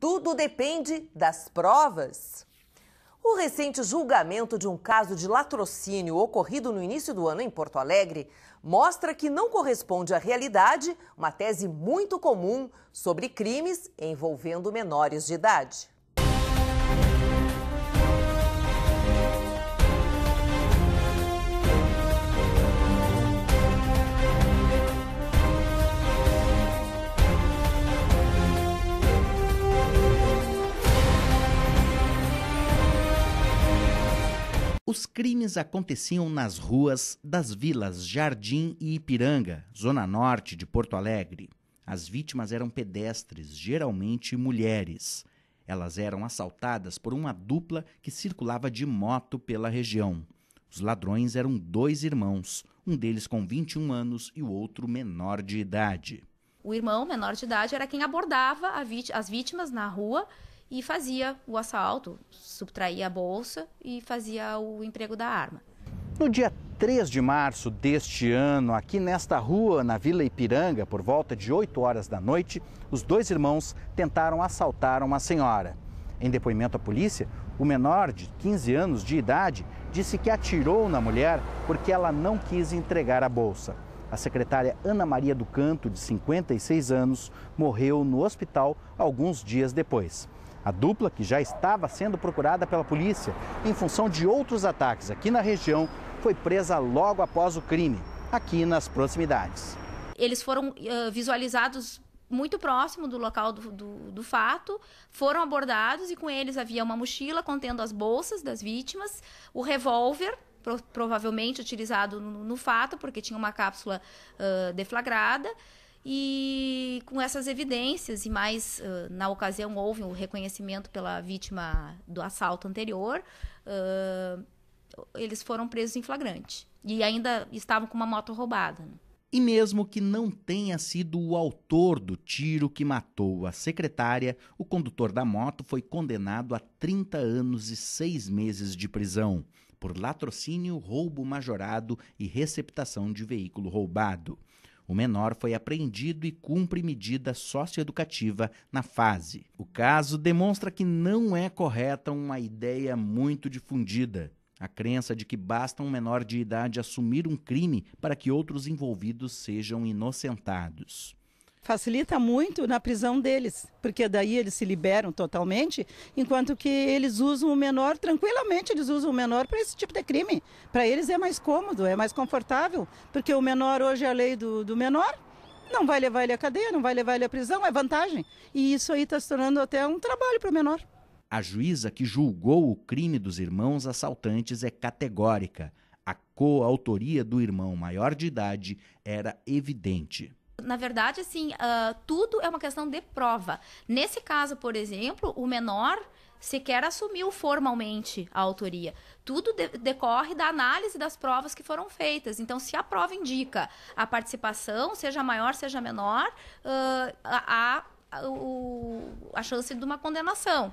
Tudo depende das provas. O recente julgamento de um caso de latrocínio ocorrido no início do ano em Porto Alegre mostra que não corresponde à realidade uma tese muito comum sobre crimes envolvendo menores de idade. Os crimes aconteciam nas ruas das vilas Jardim e Ipiranga, zona norte de Porto Alegre. As vítimas eram pedestres, geralmente mulheres. Elas eram assaltadas por uma dupla que circulava de moto pela região. Os ladrões eram dois irmãos, um deles com 21 anos e o outro menor de idade. O irmão menor de idade era quem abordava as vítimas na rua e fazia o assalto, subtraía a bolsa e fazia o emprego da arma. No dia 3 de março deste ano, aqui nesta rua, na Vila Ipiranga, por volta de 8 horas da noite, os dois irmãos tentaram assaltar uma senhora. Em depoimento à polícia, o menor de 15 anos de idade disse que atirou na mulher porque ela não quis entregar a bolsa. A secretária Ana Maria do Canto, de 56 anos, morreu no hospital alguns dias depois. A dupla, que já estava sendo procurada pela polícia em função de outros ataques aqui na região, foi presa logo após o crime, aqui nas proximidades. Eles foram uh, visualizados muito próximo do local do, do, do, fato, foram abordados e com eles havia uma mochila contendo as bolsas das vítimas, o revólver, pro, provavelmente utilizado no, no, fato, porque tinha uma cápsula uh, deflagrada, e com essas evidências, e mais uh, na ocasião houve o um reconhecimento pela vítima do assalto anterior, uh, eles foram presos em flagrante. E ainda estavam com uma moto roubada. Né? E mesmo que não tenha sido o autor do tiro que matou a secretária, o condutor da moto foi condenado a 30 anos e 6 meses de prisão por latrocínio, roubo majorado e receptação de veículo roubado. O menor foi apreendido e cumpre medida socioeducativa na fase. O caso demonstra que não é correta uma ideia muito difundida. A crença de que basta um menor de idade assumir um crime para que outros envolvidos sejam inocentados facilita muito na prisão deles, porque daí eles se liberam totalmente, enquanto que eles usam o menor tranquilamente, eles usam o menor para esse tipo de crime. Para eles é mais cômodo, é mais confortável, porque o menor hoje é a lei do, do menor, não vai levar ele à cadeia, não vai levar ele à prisão, é vantagem. E isso aí está se tornando até um trabalho para o menor. A juíza que julgou o crime dos irmãos assaltantes é categórica. A coautoria do irmão maior de idade era evidente. Na verdade, assim, uh, tudo é uma questão de prova. Nesse caso, por exemplo, o menor sequer assumiu formalmente a autoria. Tudo de decorre da análise das provas que foram feitas. Então, se a prova indica a participação, seja maior, seja menor, uh, a, a, a chance de uma condenação.